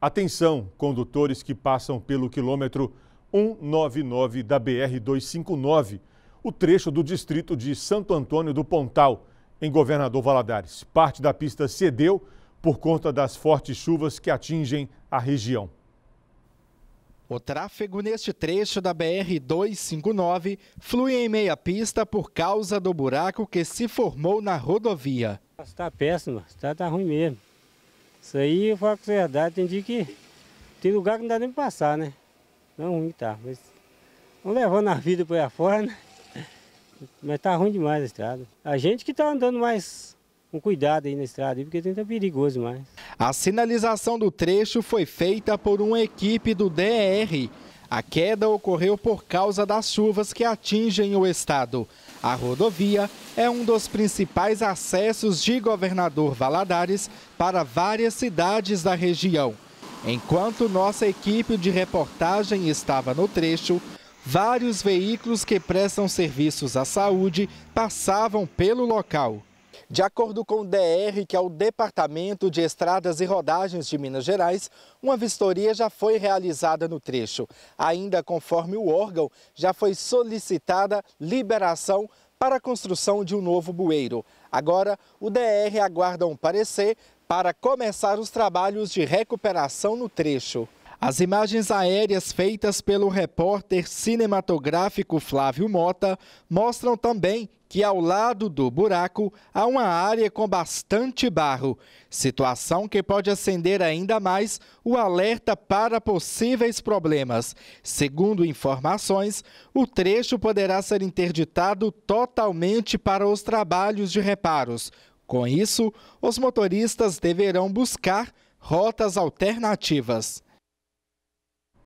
Atenção, condutores que passam pelo quilômetro 199 da BR-259, o trecho do distrito de Santo Antônio do Pontal, em Governador Valadares. Parte da pista cedeu por conta das fortes chuvas que atingem a região. O tráfego neste trecho da BR-259 flui em meia pista por causa do buraco que se formou na rodovia. Está péssimo, está tá ruim mesmo. Isso aí eu falo com verdade, tem dia que. Tem lugar que não dá nem pra passar, né? Não ruim tá, mas. Vamos levando a vida por aí né? Mas tá ruim demais a estrada. A gente que tá andando mais com cuidado aí na estrada, porque tem tá perigoso mais. A sinalização do trecho foi feita por uma equipe do DR. A queda ocorreu por causa das chuvas que atingem o estado. A rodovia é um dos principais acessos de Governador Valadares para várias cidades da região. Enquanto nossa equipe de reportagem estava no trecho, vários veículos que prestam serviços à saúde passavam pelo local. De acordo com o DR, que é o Departamento de Estradas e Rodagens de Minas Gerais, uma vistoria já foi realizada no trecho. Ainda conforme o órgão, já foi solicitada liberação para a construção de um novo bueiro. Agora, o DR aguarda um parecer para começar os trabalhos de recuperação no trecho. As imagens aéreas feitas pelo repórter cinematográfico Flávio Mota mostram também que ao lado do buraco há uma área com bastante barro, situação que pode acender ainda mais o alerta para possíveis problemas. Segundo informações, o trecho poderá ser interditado totalmente para os trabalhos de reparos. Com isso, os motoristas deverão buscar rotas alternativas.